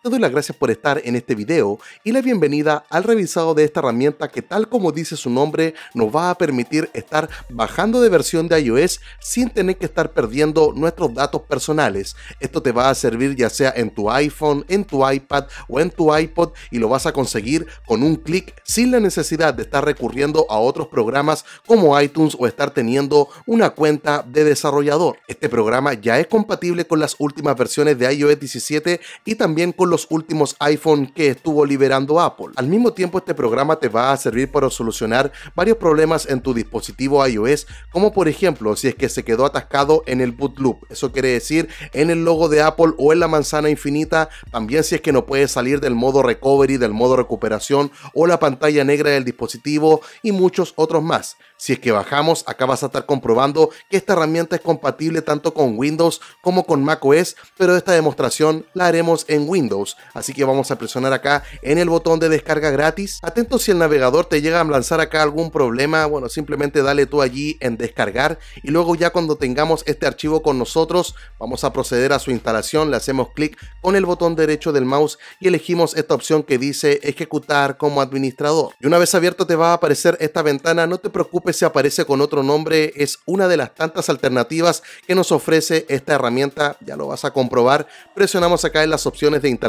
te doy las gracias por estar en este video y la bienvenida al revisado de esta herramienta que tal como dice su nombre nos va a permitir estar bajando de versión de iOS sin tener que estar perdiendo nuestros datos personales. Esto te va a servir ya sea en tu iPhone, en tu iPad o en tu iPod y lo vas a conseguir con un clic sin la necesidad de estar recurriendo a otros programas como iTunes o estar teniendo una cuenta de desarrollador. Este programa ya es compatible con las últimas versiones de iOS 17 y también con los últimos iPhone que estuvo liberando Apple. Al mismo tiempo, este programa te va a servir para solucionar varios problemas en tu dispositivo iOS, como por ejemplo si es que se quedó atascado en el boot loop, eso quiere decir en el logo de Apple o en la manzana infinita, también si es que no puedes salir del modo recovery, del modo recuperación o la pantalla negra del dispositivo y muchos otros más. Si es que bajamos, acá vas a estar comprobando que esta herramienta es compatible tanto con Windows como con macOS, pero esta demostración la haremos en Windows Así que vamos a presionar acá en el botón de descarga gratis. Atento si el navegador te llega a lanzar acá algún problema, bueno, simplemente dale tú allí en descargar y luego ya cuando tengamos este archivo con nosotros, vamos a proceder a su instalación, le hacemos clic con el botón derecho del mouse y elegimos esta opción que dice ejecutar como administrador. Y una vez abierto te va a aparecer esta ventana, no te preocupes si aparece con otro nombre, es una de las tantas alternativas que nos ofrece esta herramienta, ya lo vas a comprobar. Presionamos acá en las opciones de instalación.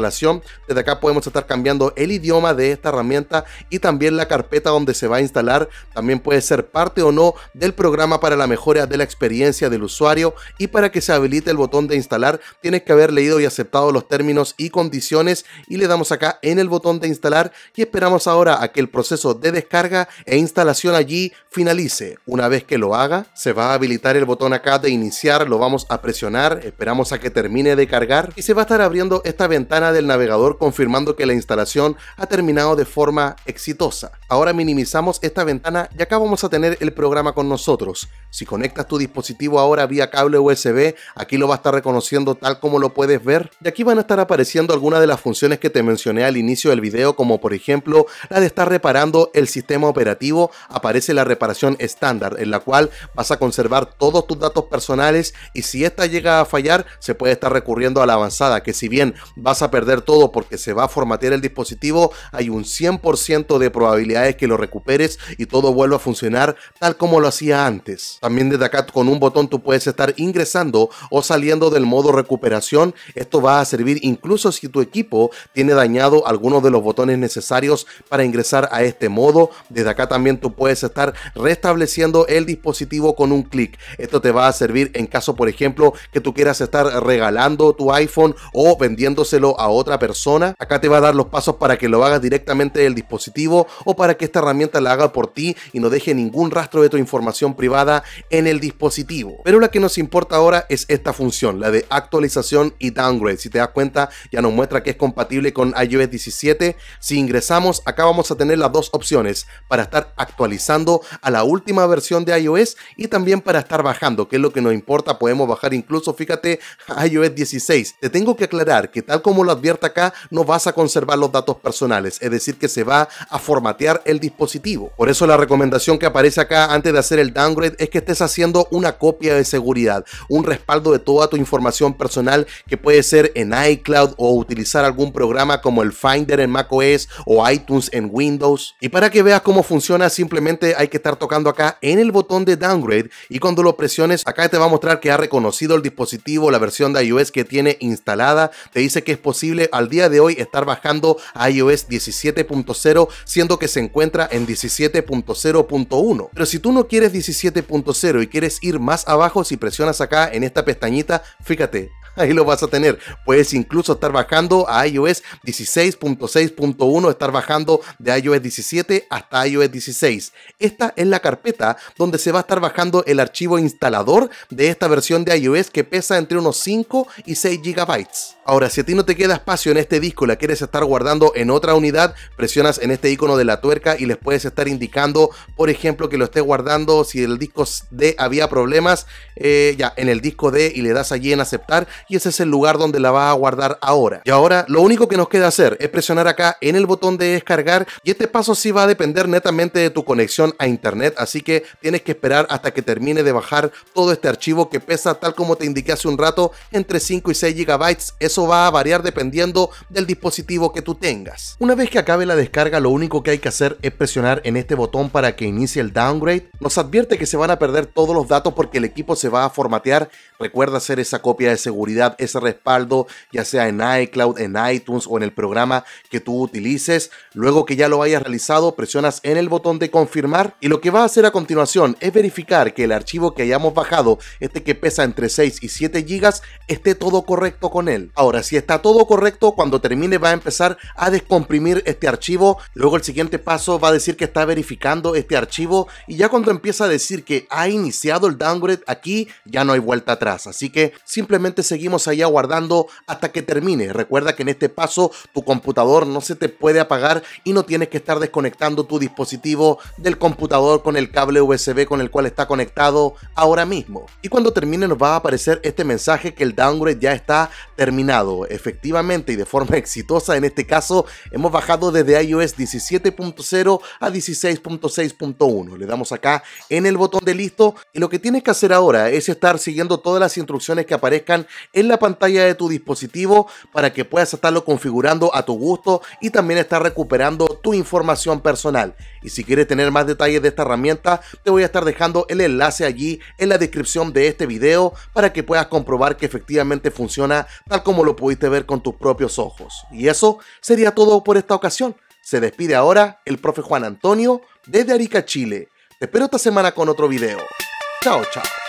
Desde acá podemos estar cambiando el idioma de esta herramienta y también la carpeta donde se va a instalar. También puede ser parte o no del programa para la mejora de la experiencia del usuario y para que se habilite el botón de instalar tienes que haber leído y aceptado los términos y condiciones y le damos acá en el botón de instalar y esperamos ahora a que el proceso de descarga e instalación allí finalice. Una vez que lo haga, se va a habilitar el botón acá de iniciar, lo vamos a presionar, esperamos a que termine de cargar y se va a estar abriendo esta ventana del navegador confirmando que la instalación ha terminado de forma exitosa. Ahora minimizamos esta ventana y acá vamos a tener el programa con nosotros. Si conectas tu dispositivo ahora vía cable USB, aquí lo va a estar reconociendo tal como lo puedes ver. Y aquí van a estar apareciendo algunas de las funciones que te mencioné al inicio del video, como por ejemplo la de estar reparando el sistema operativo, aparece la reparación estándar, en la cual vas a conservar todos tus datos personales y si esta llega a fallar, se puede estar recurriendo a la avanzada, que si bien vas a perder perder todo porque se va a formatear el dispositivo, hay un 100% de probabilidades que lo recuperes y todo vuelva a funcionar tal como lo hacía antes. También desde acá con un botón tú puedes estar ingresando o saliendo del modo recuperación. Esto va a servir incluso si tu equipo tiene dañado algunos de los botones necesarios para ingresar a este modo. Desde acá también tú puedes estar restableciendo el dispositivo con un clic. Esto te va a servir en caso, por ejemplo, que tú quieras estar regalando tu iPhone o vendiéndoselo a otra persona. Acá te va a dar los pasos para que lo hagas directamente del dispositivo o para que esta herramienta la haga por ti y no deje ningún rastro de tu información privada en el dispositivo. Pero la que nos importa ahora es esta función, la de actualización y downgrade. Si te das cuenta, ya nos muestra que es compatible con iOS 17. Si ingresamos, acá vamos a tener las dos opciones para estar actualizando a la última versión de iOS y también para estar bajando, que es lo que nos importa. Podemos bajar incluso, fíjate, a iOS 16. Te tengo que aclarar que tal como las abierta acá, no vas a conservar los datos personales, es decir, que se va a formatear el dispositivo. Por eso la recomendación que aparece acá antes de hacer el downgrade es que estés haciendo una copia de seguridad, un respaldo de toda tu información personal que puede ser en iCloud o utilizar algún programa como el Finder en macOS o iTunes en Windows. Y para que veas cómo funciona, simplemente hay que estar tocando acá en el botón de downgrade y cuando lo presiones, acá te va a mostrar que ha reconocido el dispositivo, la versión de iOS que tiene instalada, te dice que es posible al día de hoy estar bajando a iOS 17.0, siendo que se encuentra en 17.0.1. Pero si tú no quieres 17.0 y quieres ir más abajo, si presionas acá en esta pestañita, fíjate, Ahí lo vas a tener. Puedes incluso estar bajando a iOS 16.6.1, estar bajando de iOS 17 hasta iOS 16. Esta es la carpeta donde se va a estar bajando el archivo instalador de esta versión de iOS que pesa entre unos 5 y 6 GB. Ahora, si a ti no te queda espacio en este disco y la quieres estar guardando en otra unidad, presionas en este icono de la tuerca y les puedes estar indicando, por ejemplo, que lo estés guardando si el disco D había problemas, eh, ya en el disco D y le das allí en aceptar y ese es el lugar donde la va a guardar ahora. Y ahora lo único que nos queda hacer es presionar acá en el botón de descargar y este paso sí va a depender netamente de tu conexión a internet, así que tienes que esperar hasta que termine de bajar todo este archivo que pesa tal como te indiqué hace un rato entre 5 y 6 gigabytes eso va a variar dependiendo del dispositivo que tú tengas. Una vez que acabe la descarga lo único que hay que hacer es presionar en este botón para que inicie el downgrade, nos advierte que se van a perder todos los datos porque el equipo se va a formatear, recuerda hacer esa copia de seguridad ese respaldo, ya sea en iCloud, en iTunes o en el programa que tú utilices. Luego que ya lo hayas realizado, presionas en el botón de confirmar y lo que va a hacer a continuación es verificar que el archivo que hayamos bajado, este que pesa entre 6 y 7 GB, esté todo correcto con él. Ahora, si está todo correcto, cuando termine va a empezar a descomprimir este archivo. Luego el siguiente paso va a decir que está verificando este archivo y ya cuando empieza a decir que ha iniciado el downgrade aquí, ya no hay vuelta atrás. Así que simplemente seguir seguimos ahí aguardando hasta que termine. Recuerda que en este paso tu computador no se te puede apagar y no tienes que estar desconectando tu dispositivo del computador con el cable USB con el cual está conectado ahora mismo. Y cuando termine nos va a aparecer este mensaje que el downgrade ya está terminado. Efectivamente y de forma exitosa en este caso hemos bajado desde iOS 17.0 a 16.6.1. Le damos acá en el botón de listo y lo que tienes que hacer ahora es estar siguiendo todas las instrucciones que aparezcan en la pantalla de tu dispositivo para que puedas estarlo configurando a tu gusto y también estar recuperando tu información personal. Y si quieres tener más detalles de esta herramienta, te voy a estar dejando el enlace allí en la descripción de este video para que puedas comprobar que efectivamente funciona tal como lo pudiste ver con tus propios ojos. Y eso sería todo por esta ocasión. Se despide ahora el profe Juan Antonio desde Arica, Chile. Te espero esta semana con otro video. Chao, chao.